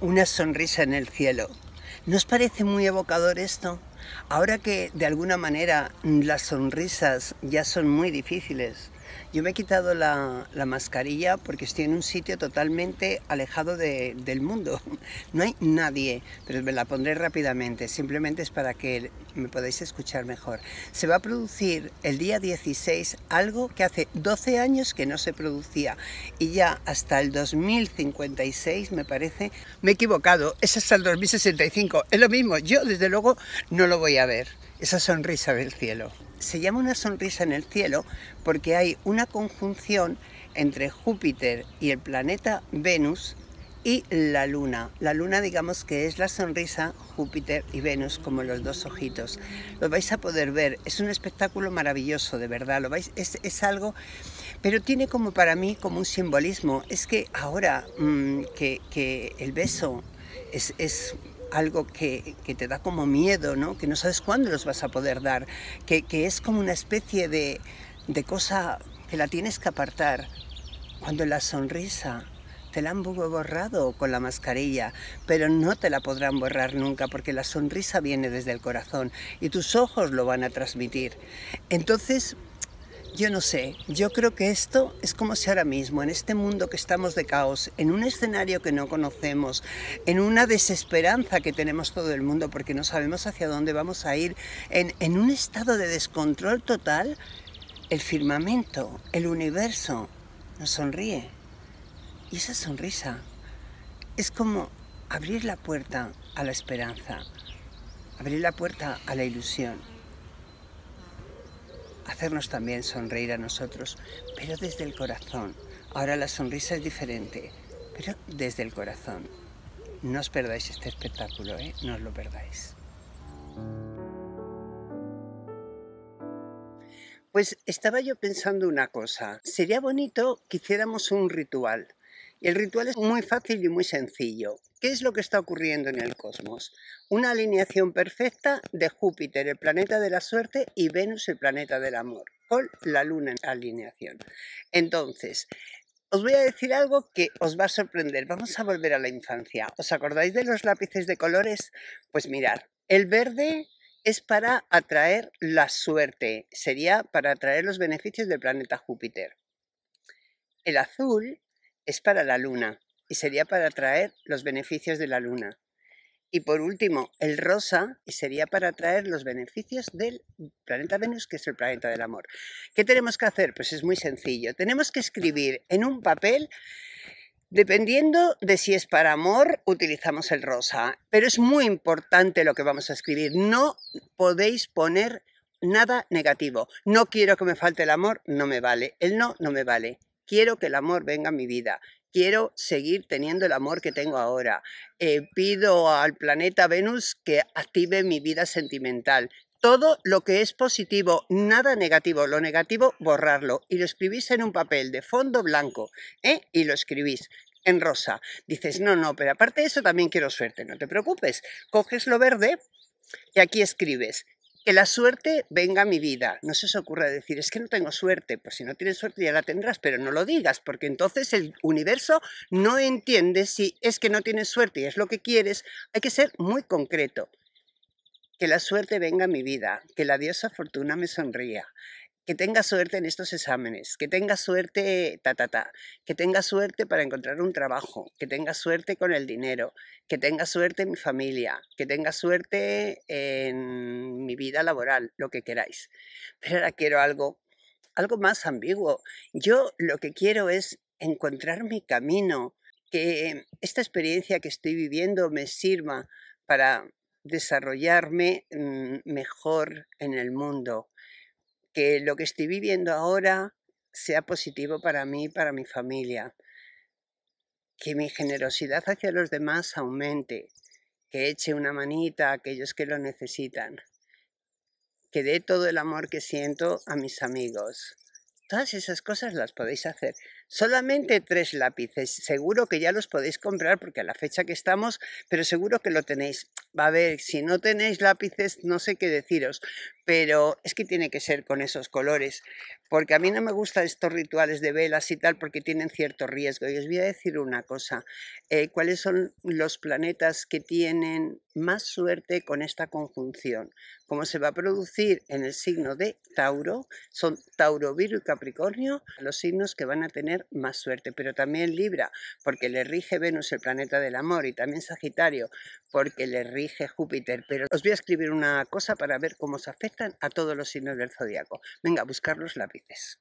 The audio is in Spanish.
una sonrisa en el cielo. ¿Nos parece muy evocador esto? Ahora que de alguna manera las sonrisas ya son muy difíciles, yo me he quitado la, mascarilla porque estoy en un sitio totalmente alejado del mundo. No hay nadie, pero me la pondré rápidamente. Simplemente es para que me podáis escuchar mejor. Se va a producir el día 16 algo que hace 12 años que no se producía y ya hasta el 2056 me parece. Me he equivocado, es hasta el 2065, es lo mismo, yo desde luego no lo voy a ver, esa sonrisa del cielo se llama una sonrisa en el cielo porque hay una conjunción entre Júpiter y el planeta Venus y la luna. La luna digamos que es la sonrisa Júpiter y Venus como los dos ojitos. Lo vais a poder ver, es un espectáculo maravilloso de verdad, lo vais es, es algo pero tiene como para mí como un simbolismo, es que ahora mm, que, que, el beso es, es algo que, te da como miedo, ¿no? que no sabes cuándo los vas a poder dar, que, es como una especie de, de cosa que la tienes que apartar. Cuando la sonrisa te la han borrado con la mascarilla, pero no te la podrán borrar nunca porque la sonrisa viene desde el corazón y tus ojos lo van a transmitir. Entonces, yo no sé, yo creo que esto es como si ahora mismo, en este mundo que estamos de caos, en un escenario que no conocemos, en una desesperanza que tenemos todo el mundo porque no sabemos hacia dónde vamos a ir, en, en un estado de descontrol total, el firmamento, el universo, nos sonríe. Y esa sonrisa es como abrir la puerta a la esperanza, abrir la puerta a la ilusión hacernos también sonreír a nosotros, pero desde el corazón. Ahora la sonrisa es diferente, pero desde el corazón. No os perdáis este espectáculo, ¿eh? no os lo perdáis. Pues estaba yo pensando una cosa. Sería bonito que hiciéramos un ritual. el ritual es muy fácil y muy sencillo. ¿Qué es lo que está ocurriendo en el cosmos? Una alineación perfecta de Júpiter, el planeta de la suerte, y Venus, el planeta del amor, con la luna en alineación. Entonces, os voy a decir algo que os va a sorprender. Vamos a volver a la infancia. ¿Os acordáis de los lápices de colores? Pues mirad, el verde es para atraer la suerte, sería para atraer los beneficios del planeta Júpiter. El azul es para la luna y sería para atraer los beneficios de la luna. Y por último, el rosa y sería para atraer los beneficios del planeta Venus, que es el planeta del amor. ¿Qué tenemos que hacer? Pues es muy sencillo. Tenemos que escribir en un papel, dependiendo de si es para amor, utilizamos el rosa. Pero es muy importante lo que vamos a escribir. No podéis poner nada negativo. No quiero que me falte el amor, no me vale. El no, no me vale. Quiero que el amor venga a mi vida quiero seguir teniendo el amor que tengo ahora. Eh, pido al planeta Venus que active mi vida sentimental. Todo lo que es positivo, nada negativo. Lo negativo, borrarlo. Y lo escribís en un papel de fondo blanco. ¿eh? Y lo escribís en rosa. Dices, no, no, pero aparte de eso también quiero suerte. No te preocupes. Coges lo verde y aquí escribes que la suerte venga a mi vida. No se os ocurra decir, es que no tengo suerte. Pues si no tienes suerte ya la tendrás, pero no lo digas, porque entonces el universo no entiende si es que no tienes suerte y es lo que quieres. Hay que ser muy concreto. Que la suerte venga a mi vida, que la diosa fortuna me sonría, que tenga suerte en estos exámenes, que tenga suerte ta ta ta, que tenga suerte para encontrar un trabajo, que tenga suerte con el dinero, que tenga suerte en mi familia, que tenga suerte en mi vida laboral, lo que queráis. Pero ahora quiero algo algo más ambiguo. Yo lo que quiero es encontrar mi camino, que esta experiencia que estoy viviendo me sirva para desarrollarme mm, mejor en el mundo, que lo que estoy viviendo ahora sea positivo para mí y para mi familia, que mi generosidad hacia los demás aumente, que eche una manita a aquellos que lo necesitan, que dé todo el amor que siento a mis amigos. Todas esas cosas las podéis hacer. Solamente tres lápices. Seguro que ya los podéis comprar porque a la fecha que estamos, pero seguro que lo tenéis. va A ver, si no tenéis lápices, no sé qué deciros, pero es que tiene que ser con esos colores, porque a mí no me gustan estos rituales de velas y tal, porque tienen cierto riesgo. Y os voy a decir una cosa, eh, ¿cuáles son los planetas que tienen más suerte con esta conjunción? Como se va a producir en el signo de Tauro, son Tauro, Virgo y Capricornio, los signos que van a tener más suerte, pero también Libra, porque le rige Venus, el planeta del amor, y también Sagitario, porque le rige Júpiter. Pero os voy a escribir una cosa para ver cómo se afectan a todos los signos del zodiaco. Venga, a buscar los lápices.